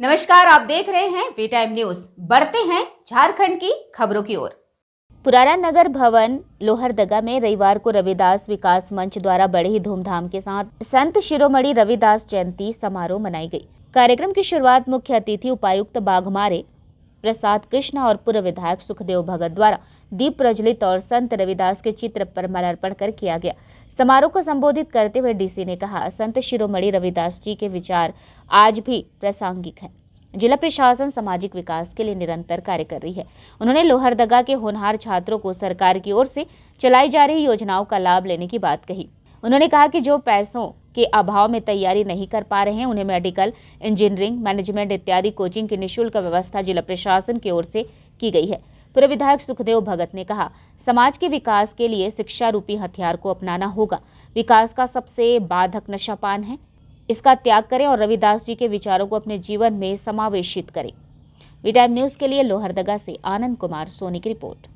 नमस्कार आप देख रहे हैं वी टाइम न्यूज बढ़ते हैं झारखंड की खबरों की ओर पुराना नगर भवन लोहरदगा में रविवार को रविदास विकास मंच द्वारा बड़े ही धूमधाम के साथ संत शिरोमणि रविदास जयंती समारोह मनाई गई कार्यक्रम की शुरुआत मुख्य अतिथि उपायुक्त बाघमारे प्रसाद कृष्ण और पूर्व विधायक सुखदेव भगत द्वारा दीप प्रज्वलित और संत रविदास के चित्र पर मालार्पण कर किया गया समारोह को संबोधित करते हुए डीसी ने कहा संत शिरोमणि रविदास जी के विचार आज भी प्रासंगिक हैं जिला प्रशासन सामाजिक विकास के लिए निरंतर कार्य कर रही है उन्होंने लोहरदगा के होनहार छात्रों को सरकार की ओर से चलाई जा रही योजनाओं का लाभ लेने की बात कही उन्होंने कहा कि जो पैसों के अभाव में तैयारी नहीं कर पा रहे हैं उन्हें मेडिकल इंजीनियरिंग मैनेजमेंट इत्यादि कोचिंग की निःशुल्क व्यवस्था जिला प्रशासन की ओर से की गई है पूर्व विधायक सुखदेव भगत ने कहा समाज के विकास के लिए शिक्षा रूपी हथियार को अपनाना होगा विकास का सबसे बाधक नशापान है इसका त्याग करें और रविदास जी के विचारों को अपने जीवन में समावेशित करें वी टाइम न्यूज़ के लिए लोहरदगा से आनंद कुमार सोनी की रिपोर्ट